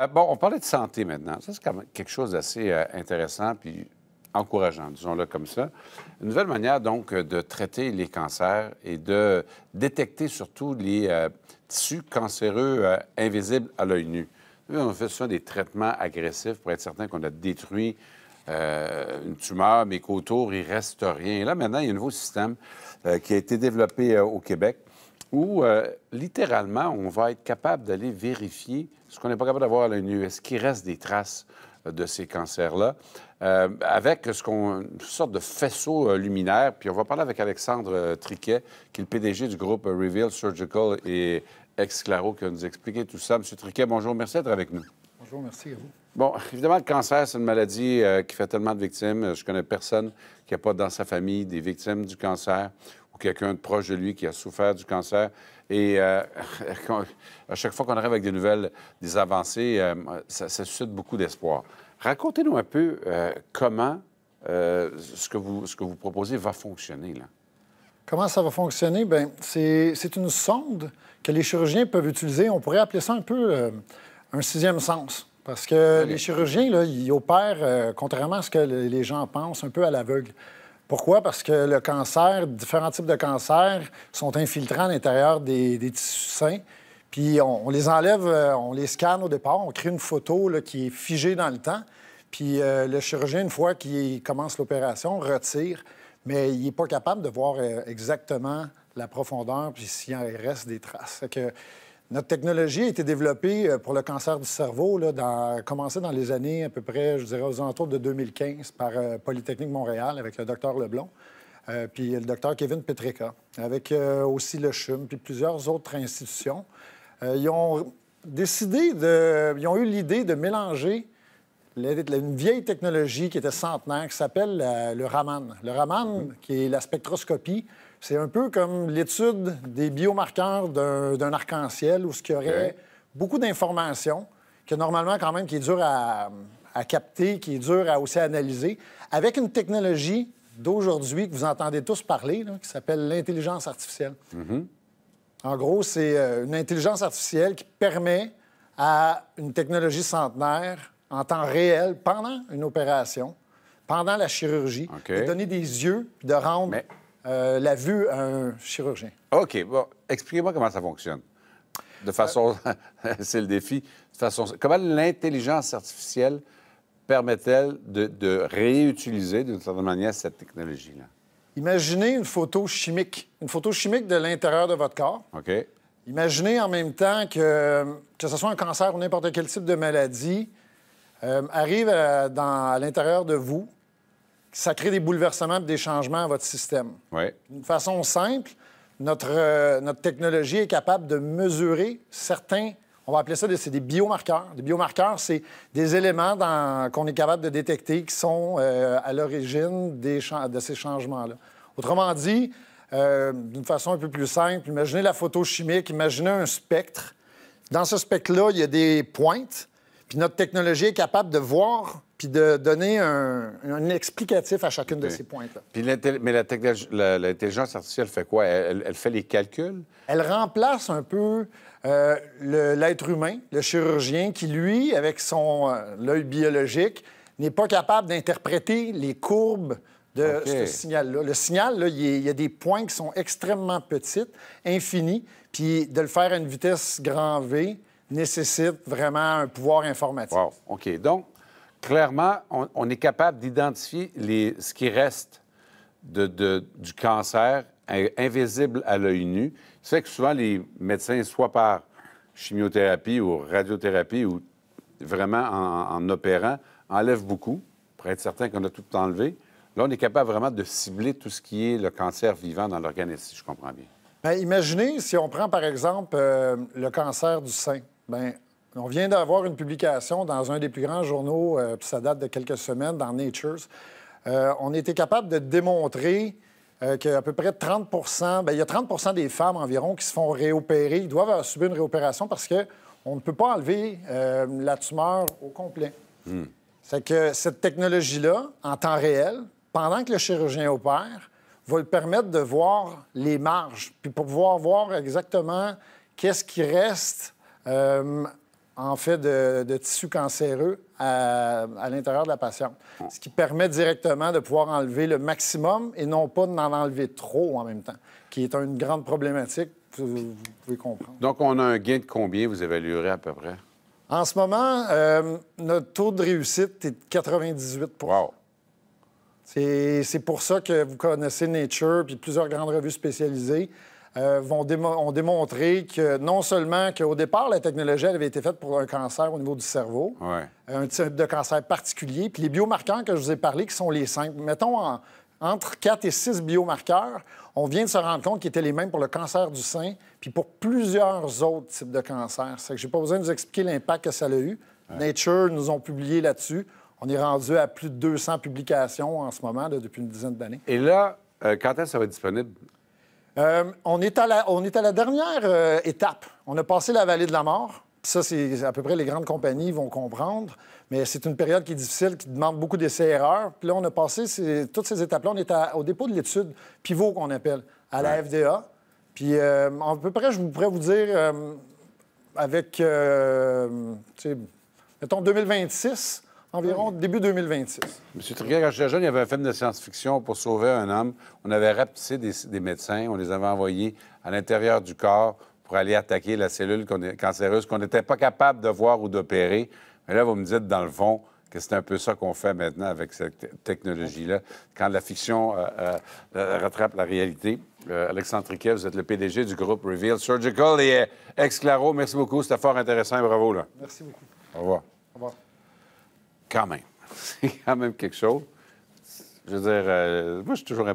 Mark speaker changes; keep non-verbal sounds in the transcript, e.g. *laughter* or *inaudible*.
Speaker 1: Euh, bon, on parlait de santé maintenant. Ça, c'est quand quelque chose d'assez euh, intéressant puis encourageant, disons-le comme ça. Une nouvelle manière, donc, de traiter les cancers et de détecter surtout les euh, tissus cancéreux invisibles à l'œil nu. On fait souvent des traitements agressifs pour être certain qu'on a détruit une tumeur, mais qu'autour, il reste rien. Et là, maintenant, il y a un nouveau système qui a été développé au Québec où euh, littéralement, on va être capable d'aller vérifier ce qu'on n'est pas capable d'avoir à l'œil Est-ce qu'il reste des traces euh, de ces cancers-là, euh, avec ce qu'on, une sorte de faisceau luminaire. Puis on va parler avec Alexandre Triquet, qui est le PDG du groupe Reveal Surgical et Exclaro, qui va nous expliquer tout ça. Monsieur Triquet, bonjour, merci d'être avec nous.
Speaker 2: Bonjour, merci à vous.
Speaker 1: Bon, évidemment, le cancer, c'est une maladie qui fait tellement de victimes. Je connais personne qui n'a pas dans sa famille des victimes du cancer ou quelqu'un de proche de lui qui a souffert du cancer. Et euh, *laughs* à chaque fois qu'on arrive avec des nouvelles, des avancées, euh, ça, suscite beaucoup d'espoir. Racontez-nous un peu euh, comment ce, que vous, proposez va fonctionner.
Speaker 2: Comment ça va fonctionner? Bien, c'est une sonde que les chirurgiens peuvent utiliser. On pourrait appeler ça un peu un sixième sens. Parce que les chirurgiens, là, ils opèrent, contrairement à ce que les gens pensent, un peu à l'aveugle. Pourquoi? Parce que le cancer, différents types de cancers sont infiltrés à l'intérieur des, tissus sains. Puis on, les enlève, euh, on les scanne au départ, on crée une photo qui est figée dans le temps. Puis euh, le chirurgien, une fois qu'il commence l'opération, retire, mais il n'est pas capable de voir euh, exactement la profondeur puis s'il en reste des traces. que notre technologie a été développée euh, pour le cancer du cerveau, là, dans, commencé dans les années à peu près, je dirais, aux alentours de 2015 par euh, Polytechnique Montréal avec le docteur Leblon, euh, puis le docteur Kevin Petreka, avec aussi le CHUM, puis plusieurs autres institutions. ils ont décidé de... Ils ont eu l'idée de mélanger une vieille technologie qui était centenaire, qui s'appelle le Raman. Le Raman, mm. qui est la spectroscopie, c'est un peu comme l'étude des biomarqueurs d'un arc-en-ciel où ce qu'il y aurait beaucoup d'informations que normalement, quand même, qui est dur à, capter, qui est dur à aussi analyser, avec une technologie d'aujourd'hui que vous entendez tous parler, qui s'appelle l'intelligence artificielle. Mm-hmm. En gros, c'est euh, une intelligence artificielle qui permet à une technologie centenaire, en temps réel, pendant une opération, pendant la chirurgie, de donner des yeux, de rendre euh, la vue à un chirurgien.
Speaker 1: OK. Bon, expliquez-moi comment ça fonctionne. De façon. Euh, *laughs* c'est le défi. De façon. Comment l'intelligence artificielle permet-elle de, réutiliser d'une certaine manière cette technologie-là?
Speaker 2: Imaginez une photo chimique. Une photo chimique de l'intérieur de votre corps. OK. Imaginez en même temps que, que ce soit un cancer ou n'importe quel type de maladie, euh, arrive à l'intérieur de vous ça crée des bouleversements et des changements à votre système. Oui. D'une façon simple, notre, euh, notre technologie est capable de mesurer certains on va appeler ça des, des biomarqueurs. Des biomarqueurs, c'est des éléments qu'on est capable de détecter qui sont euh, à l'origine de ces changements-là. Autrement dit, euh, d'une façon un peu plus simple, imaginez la photochimique, imaginez un spectre. Dans ce spectre-là, il y a des pointes, puis notre technologie est capable de voir de donner un, explicatif à chacune de ces pointes-là.
Speaker 1: mais l'intelligence artificielle fait quoi? Elle, fait les calculs?
Speaker 2: Elle remplace un peu euh, l'être humain, le chirurgien, qui, lui, avec son euh, œil biologique, n'est pas capable d'interpréter les courbes de ce signal-là. Le signal, là, il, y a des points qui sont extrêmement petits, infinis, puis de le faire à une vitesse grand V nécessite vraiment un pouvoir
Speaker 1: informatique. OK. Donc, clairement, on, est capable d'identifier ce qui reste du cancer invisible à l'œil nu. C'est que souvent, les médecins, soit par chimiothérapie ou radiothérapie ou vraiment en, opérant, enlèvent beaucoup pour être certain qu'on a tout enlevé. Là, on est capable vraiment de cibler tout ce qui est le cancer vivant dans l'organisme, si je comprends bien.
Speaker 2: Bien, imaginez si on prend, par exemple, euh, le cancer du sein. Bien, on vient d'avoir une publication dans un des plus grands journaux, euh, puis ça date de quelques semaines, dans Nature. Euh, on était capable de démontrer euh, qu'à peu près 30 bien, il y a 30 des femmes environ qui se font réopérer. Ils doivent subir une réopération parce qu'on ne peut pas enlever la tumeur au complet. C'est hmm. que cette technologie-là, en temps réel, pendant que le chirurgien opère, va le permettre de voir les marges, puis pour pouvoir voir exactement qu'est-ce qui reste en fait de, tissus tissu cancéreux à, l'intérieur de la patiente, ce qui permet directement de pouvoir enlever le maximum et non pas d'en enlever trop en même temps, qui est une grande problématique, vous, pouvez comprendre.
Speaker 1: Donc, on a un gain de combien, vous évaluerez à peu près?
Speaker 2: En ce moment, euh, notre taux de réussite est de 98 wow. C'est pour ça que vous connaissez Nature puis plusieurs grandes revues spécialisées. Euh, vont ont démontré que non seulement qu'au départ, la technologie avait été faite pour un cancer au niveau du cerveau, euh, un type de cancer particulier, puis les biomarqueurs que je vous ai parlé, qui sont les cinq, mettons entre 4 et 6 biomarqueurs, on vient de se rendre compte qu'ils étaient les mêmes pour le cancer du sein, puis pour plusieurs autres types de cancers. C'est que j'ai pas besoin de vous expliquer l'impact que ça a eu. Nature nous ont publié là-dessus. On est rendu à plus de 200 publications en ce moment, depuis une
Speaker 1: dizaine d'années. Et là, euh, quand est-ce que ça va être disponible? Euh, on, est à la,
Speaker 2: dernière euh, étape. On a passé la vallée de la mort. Ça, c'est à peu près les grandes compagnies vont comprendre. Mais c'est une période qui est difficile, qui demande beaucoup d'essais-erreurs. Puis là, on a passé toutes ces étapes-là. On est au dépôt de l'étude pivot qu'on appelle, à la FDA. Puis euh, à peu près, je pourrais vous dire, avec, mettons, 2026, environ début 2026.
Speaker 1: M. Triquet, quand j'étais jeune, il y avait un film de science-fiction pour sauver un homme. On avait rapetissé des, médecins, on les avait envoyés à l'intérieur du corps pour aller attaquer la cellule cancéreuse qu'on n'était pas capable de voir ou d'opérer. Mais là, vous me dites, dans le fond, que c'est un peu ça qu'on fait maintenant avec cette technologie-là. Quand la fiction euh, euh, euh, rattrape la réalité. Alexandre Triquet, vous êtes le PDG du groupe Reveal Surgical et Exclaro. Merci beaucoup, c'était fort intéressant et bravo. Là. Merci beaucoup. Au revoir. Au revoir quand même. *laughs* C'est quand même quelque chose. Je veux dire, euh, moi, je suis toujours impressionné.